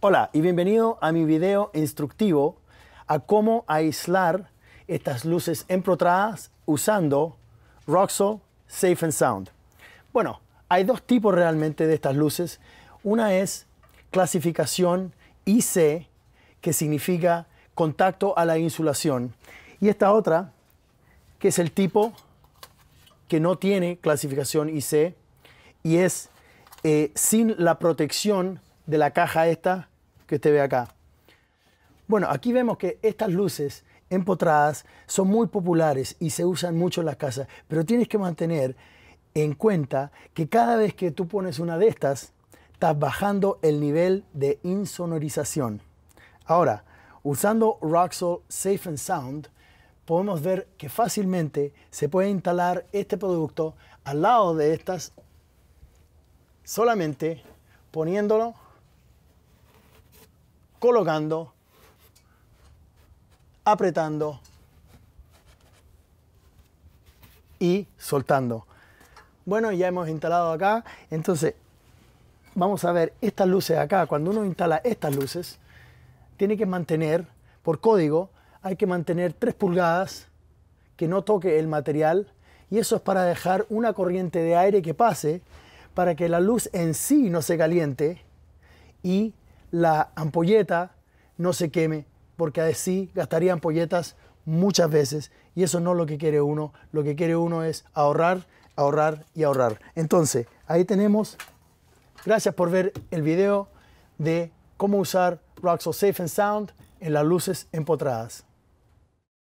Hola y bienvenido a mi video instructivo a cómo aislar estas luces empotradas usando Roxo Safe and Sound. Bueno, hay dos tipos realmente de estas luces. Una es clasificación IC, que significa contacto a la insulación. Y esta otra, que es el tipo que no tiene clasificación IC y es eh, sin la protección de la caja esta que usted ve acá. Bueno, aquí vemos que estas luces empotradas son muy populares y se usan mucho en las casas, pero tienes que mantener en cuenta que cada vez que tú pones una de estas, estás bajando el nivel de insonorización. Ahora, usando Roxol Safe and Sound, podemos ver que fácilmente se puede instalar este producto al lado de estas solamente poniéndolo colocando, apretando y soltando. Bueno, ya hemos instalado acá, entonces vamos a ver estas luces acá. Cuando uno instala estas luces, tiene que mantener, por código, hay que mantener 3 pulgadas que no toque el material y eso es para dejar una corriente de aire que pase para que la luz en sí no se caliente y la ampolleta no se queme, porque así gastaría ampolletas muchas veces y eso no es lo que quiere uno. Lo que quiere uno es ahorrar, ahorrar y ahorrar. Entonces, ahí tenemos. Gracias por ver el video de cómo usar Roxo Safe and Sound en las luces empotradas.